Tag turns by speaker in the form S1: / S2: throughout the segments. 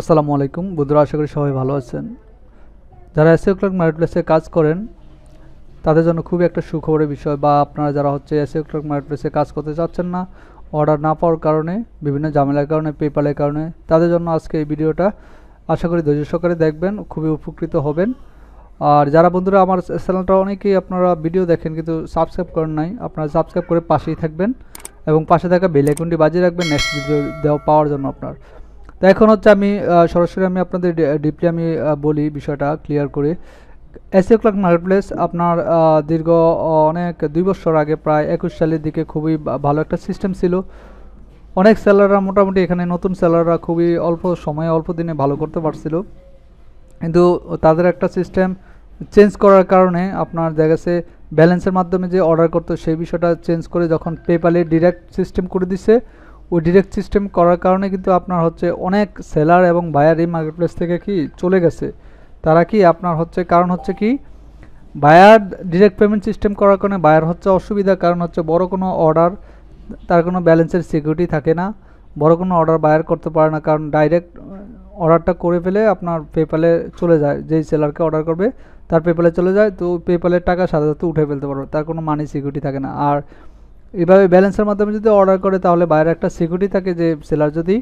S1: আসসালামু আলাইকুম বন্ধুরা আশা করি সবাই ভালো আছেন যারা এসিও ক্লার্ক মার্কেটপ্লেসে কাজ করেন তাদের জন্য খুবই একটা সুখবরের বিষয় বা আপনারা যারা হচ্ছে এসিও ক্লার্ক মার্কেটপ্লেসে কাজ করতে চাচ্ছেন না অর্ডার না পাওয়ার কারণে বিভিন্ন ঝামেলার কারণে পেপালের কারণে তাদের জন্য আজকে এই ভিডিওটা আশা করি ধৈর্য সহকারে দেখবেন খুবই উপকৃত হবেন আর যারা বন্ধুরা আমার চ্যানেলটা অনেকেই আপনারা ভিডিও দেখেন কিন্তু সাবস্ক্রাইব করেন নাই আপনারা সাবস্ক্রাইব করে পাশেই থাকবেন এবং পাশে থাকা বেলেকুন্ডি বাজিয়ে রাখবেন নেক্সট ভিডিও দেওয়া পাওয়ার জন্য আপনার তো এখন হচ্ছে আমি সরাসরি আমি আপনাদের ডিপলি আমি বলি বিষয়টা ক্লিয়ার করে এসিও মার্কেট প্লেস আপনার দীর্ঘ অনেক দুই বছর আগে প্রায় একুশ সালের দিকে খুবই ভালো একটা সিস্টেম ছিল অনেক সেলাররা মোটামুটি এখানে নতুন সেলাররা খুবই অল্প সময়ে অল্প দিনে ভালো করতে পারছিল কিন্তু তাদের একটা সিস্টেম চেঞ্জ করার কারণে আপনার দেখাচ্ছে ব্যালেন্সের মাধ্যমে যে অর্ডার করতো সেই বিষয়টা চেঞ্জ করে যখন পেপালে ডিরেক্ট সিস্টেম করে দিছে ওই ডিরেক্ট সিস্টেম করার কারণে কিন্তু আপনার হচ্ছে অনেক সেলার এবং বায়ার এই মার্কেট প্লেস থেকে কি চলে গেছে তারা কি আপনার হচ্ছে কারণ হচ্ছে কি বায়ার ডিরেক্ট পেমেন্ট সিস্টেম করার কারণে বায়ার হচ্ছে অসুবিধা কারণ হচ্ছে বড় কোনো অর্ডার তার কোনো ব্যালেন্সের সিকিউরিটি থাকে না বড় কোনো অর্ডার বায়ার করতে পারে না কারণ ডাইরেক্ট অর্ডারটা করে ফেলে আপনার পেপ্যালে চলে যায় যেই সেলারকে অর্ডার করবে তার পেপ্যালে চলে যায় তো পেপ্যালের টাকা সাধারণত উঠে ফেলতে পারবে তার কোনো মানি সিকিউরিটি থাকে না আর এভাবে ব্যালেন্সের মাধ্যমে যদি অর্ডার করে তাহলে বাইরে একটা সিকিউরিটি থাকে যে সেলার যদি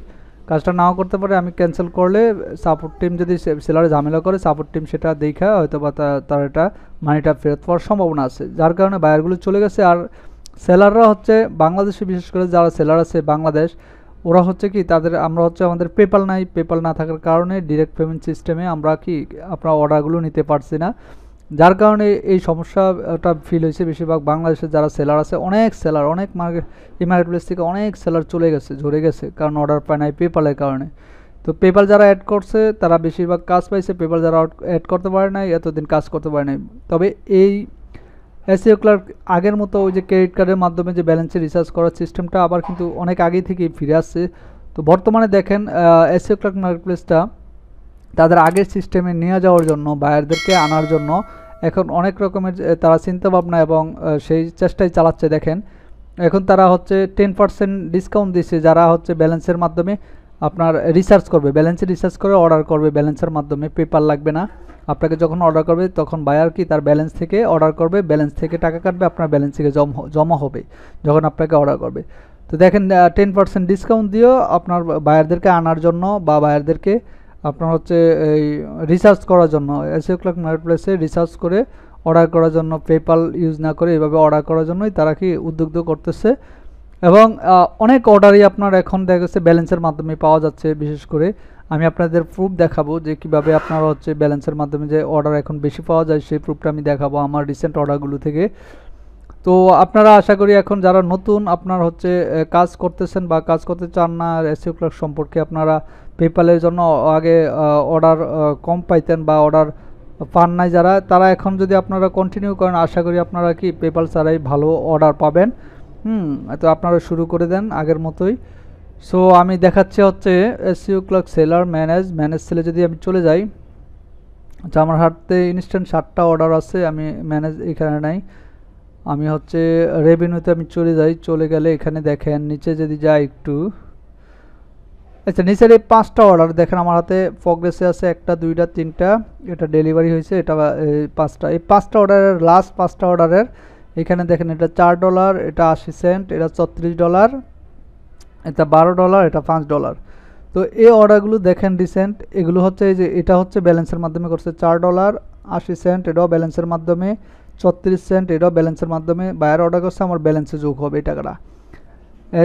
S1: কাজটা নাও করতে পারে আমি ক্যান্সেল করলে সাপোর্ট টিম যদি সেলারে ঝামেলা করে সাপোর্ট টিম সেটা দেখা হয়তো বা তার এটা মানিটা ফেরত পাওয়ার সম্ভাবনা আছে যার কারণে বায়ারগুলো চলে গেছে আর সেলাররা হচ্ছে বাংলাদেশে বিশেষ করে যারা সেলার আছে বাংলাদেশ ওরা হচ্ছে কি তাদের আমরা হচ্ছে আমাদের পেপাল নাই পেপাল না থাকার কারণে ডিরেক্ট পেমেন্ট সিস্টেমে আমরা কি আপনার অর্ডারগুলো নিতে পারছি না যার কারণে এই সমস্যাটা ফিল হয়েছে বেশিরভাগ বাংলাদেশে যারা সেলার আছে অনেক সেলার অনেক মার্কেট এই মার্কেট প্লেস থেকে অনেক সেলার চলে গেছে ঝরে গেছে কারণ অর্ডার পায় নাই পেপালের কারণে তো পেপাল যারা অ্যাড করছে তারা বেশিরভাগ কাজ পাইছে পেপাল যারা অ্যাড করতে পারে নাই এতদিন কাজ করতে পারে নাই তবে এই এসিও ক্লার্ক e আগের মতো ওই যে ক্রেডিট কার্ডের মাধ্যমে যে ব্যালেন্সে রিচার্জ করার সিস্টেমটা আবার কিন্তু অনেক আগে থেকে ফিরে আসছে তো বর্তমানে দেখেন এসিও ক্লার্ক মার্কেট প্লেসটা তাদের আগের সিস্টেমে নিয়ে যাওয়ার জন্য বায়ারদেরকে আনার জন্য এখন অনেক রকমের তারা চিন্তা ভাবনা এবং সেই চেষ্টাই চালাচ্ছে দেখেন এখন তারা হচ্ছে টেন পার্সেন্ট ডিসকাউন্ট দিচ্ছে যারা হচ্ছে ব্যালেন্সের মাধ্যমে আপনার রিসার্চ করবে ব্যালেন্সে রিসার্চ করে অর্ডার করবে ব্যালেন্সের মাধ্যমে পেপার লাগবে না আপনাকে যখন অর্ডার করবে তখন বায়ার কি তার ব্যালেন্স থেকে অর্ডার করবে ব্যালেন্স থেকে টাকা কাটবে আপনার ব্যালেন্স থেকে জমা হবে যখন আপনাকে অর্ডার করবে তো দেখেন টেন পার্সেন্ট ডিসকাউন্ট দিয়েও আপনার বায়ারদেরকে আনার জন্য বা বায়ারদেরকে আপনার হচ্ছে এই রিসার্চ করার জন্য এসিও ক্লাক মার্কেট প্লেসে রিসার্চ করে অর্ডার করার জন্য পেপাল ইউজ না করে এভাবে অর্ডার করার জন্যই তারা কি উদ্যোগ করতেছে এবং অনেক অর্ডারই আপনার এখন দেখা গেছে ব্যালেন্সের মাধ্যমে পাওয়া যাচ্ছে বিশেষ করে আমি আপনাদের প্রুফ দেখাবো যে কিভাবে আপনারা হচ্ছে ব্যালেন্সের মাধ্যমে যে অর্ডার এখন বেশি পাওয়া যায় সেই প্রুফটা আমি দেখাবো আমার রিসেন্ট অর্ডারগুলো থেকে তো আপনারা আশা করি এখন যারা নতুন আপনার হচ্ছে কাজ করতেছেন বা কাজ করতে চান না এসিও ক্লাক সম্পর্কে আপনারা পেপ্যালের জন্য আগে অর্ডার কম পাইতেন বা অর্ডার পান নাই যারা তারা এখন যদি আপনারা কন্টিনিউ করেন আশা করি আপনারা কি পেপাল ছাড়াই ভালো অর্ডার পাবেন হুম তো আপনারা শুরু করে দেন আগের মতোই সো আমি দেখাচ্ছি হচ্ছে এসিউ ক্লক সেলার ম্যানেজ ম্যানেজ সেলে যদি আমি চলে যাই আচ্ছা আমার হাতে ইনস্ট্যান্ট সাতটা অর্ডার আছে আমি ম্যানেজ এখানে নাই আমি হচ্ছে রেভিনিউতে আমি চলে যাই চলে গেলে এখানে দেখেন নিচে যদি যাই একটু আচ্ছা নিচের এই পাঁচটা অর্ডার দেখেন আমার হাতে প্রগ্রেসে আছে একটা দুইটা তিনটা এটা ডেলিভারি হয়েছে এটা পাঁচটা এই পাঁচটা অর্ডারের লাস্ট পাঁচটা অর্ডারের এখানে দেখেন এটা চার ডলার এটা আশি সেন্ট এটা চত্রিশ ডলার এটা বারো ডলার এটা পাঁচ ডলার তো এই অর্ডারগুলো দেখেন রিসেন্ট এগুলো হচ্ছে এই যে এটা হচ্ছে ব্যালেন্সের মাধ্যমে করছে চার ডলার আশি সেন্ট এটাও ব্যালেন্সের মাধ্যমে ছত্রিশ সেন্ট এটাও ব্যালেন্সের মাধ্যমে বায়ার অর্ডার করছে আমার ব্যালেন্সে যোগ হবে এই টাকাটা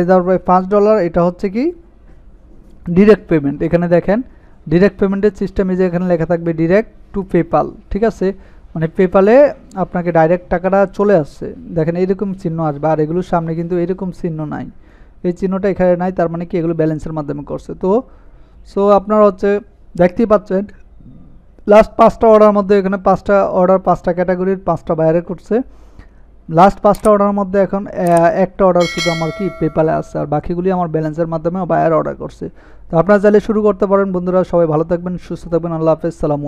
S1: তারপরে পাঁচ ডলার এটা হচ্ছে কি ডিরেক্ট পেমেন্ট এখানে দেখেন ডিরেক্ট পেমেন্টের সিস্টেমে যে এখানে লেখা থাকবে ডিরেক্ট টু পেপাল ঠিক আছে মানে পেপালে আপনাকে ডাইরেক্ট টাকাটা চলে আসছে দেখেন এরকম চিহ্ন আসবে আর এগুলোর সামনে কিন্তু এরকম চিহ্ন নাই এই চিহ্নটা এখানে নাই তার মানে কি এগুলো ব্যালেন্সের মাধ্যমে করছে তো সো আপনার হচ্ছে দেখতেই পাচ্ছেন লাস্ট পাঁচটা অর্ডার মধ্যে এখানে পাঁচটা অর্ডার পাঁচটা ক্যাটাগরির পাঁচটা বাইরে করছে লাস্ট পাঁচটা অর্ডারের মধ্যে এখন একটা অর্ডার শুধু আমার কি পেপালে আসছে আর বাকিগুলি আমার ব্যালেন্সের মাধ্যমে বায়ার অর্ডার করছে তো আপনারা চাইলে শুরু করতে পারেন বন্ধুরা সবাই ভালো থাকবেন সুস্থ থাকবেন আল্লাহ হাফেজ সালামু